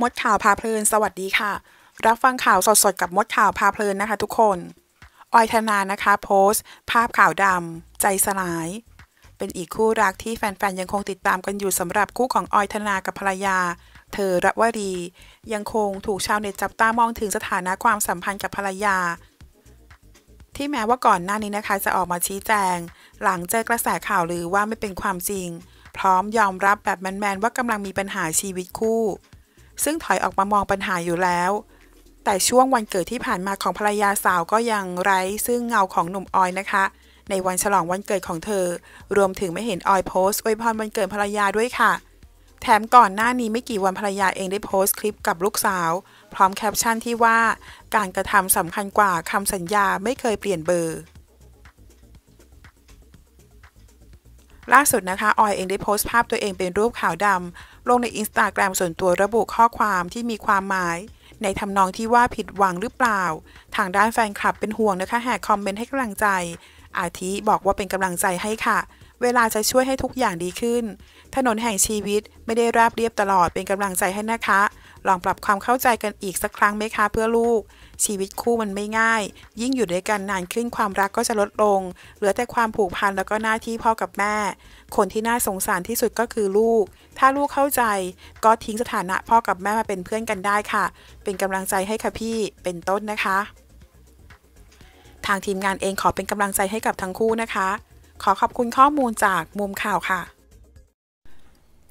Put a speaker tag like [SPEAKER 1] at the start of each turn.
[SPEAKER 1] มดข่าวพาเพลิน สวัสดีค่ะ รับฟังข่าวสดๆ กับมดข่าวพาเพลินนะคะ ทุกคน ออยธนานะคะ โพสต์ ภาพข่าวดำใจสลาย เป็นอีกคู่รักที่แฟนๆ ยังคงติดตามกันอยู่สำหรับคู่ของออยธนากับภรรยา เธอรวรียังคงถูกชาวเน็ตจับตามองถึงสถานะความสัมพันธ์กับภรรยา ที่แม้ว่าก่อนหน้านี้นะคะจะออกมาชี้แจง หลังเจอกระแสข่าวหรือว่าไม่เป็นความจริง พร้อมยอมรับแบบแมนๆว่ากำลังมีปัญหาชีวิตคู่ซึ่งถอยออกมามองปัญหาอยู่แล้ว แต่ช่วงวันเกิดที่ผ่านมาของภรรยาสาวก็ยังไร้ซึ่งเงาของหนุ่มออยนะคะ ในวันฉลองวันเกิดของเธอ รวมถึงไม่เห็นออยโพสต์อวยพรวันเกิดภรรยาด้วยค่ะ แถมก่อนหน้านี้ไม่กี่วันภรรยาเองได้โพสต์คลิปกับลูกสาว พร้อมแคปชั่นที่ว่า การกระทำสำคัญกว่าคำสัญญาไม่เคยเปลี่ยนเบอร์ล่าสุดนะคะออยเองได้โพสต์ภาพตัวเองเป็นรูปขาวดำลงในอินสตาแกรมส่วนตัวระบุข้อความที่มีความหมาย ในทำนองที่ว่าผิดหวังหรือเปล่า ทางด้านแฟนคลับเป็นห่วงนะคะ แหกคอมเมนต์ให้กำลังใจ อาทิบอกว่าเป็นกำลังใจให้ค่ะ เวลาจะช่วยให้ทุกอย่างดีขึ้น ถนนแห่งชีวิตไม่ได้ราบเรียบตลอดเป็นกำลังใจให้นะคะลองปรับความเข้าใจกันอีกสักครั้งไหมคะเพื่อลูก ชีวิตคู่มันไม่ง่าย ยิ่งอยู่ด้วยกันนานขึ้นความรักก็จะลดลงเหลือแต่ความผูกพันแล้วก็หน้าที่พ่อกับแม่ คนที่น่าสงสารที่สุดก็คือลูก ถ้าลูกเข้าใจก็ทิ้งสถานะพ่อกับแม่มาเป็นเพื่อนกันได้ค่ะ เป็นกำลังใจให้ค่ะพี่เป็นต้นนะคะ ทางทีมงานเองขอเป็นกำลังใจให้กับทั้งคู่นะคะ ขอขอบคุณข้อมูลจากมุมข่าวค่ะ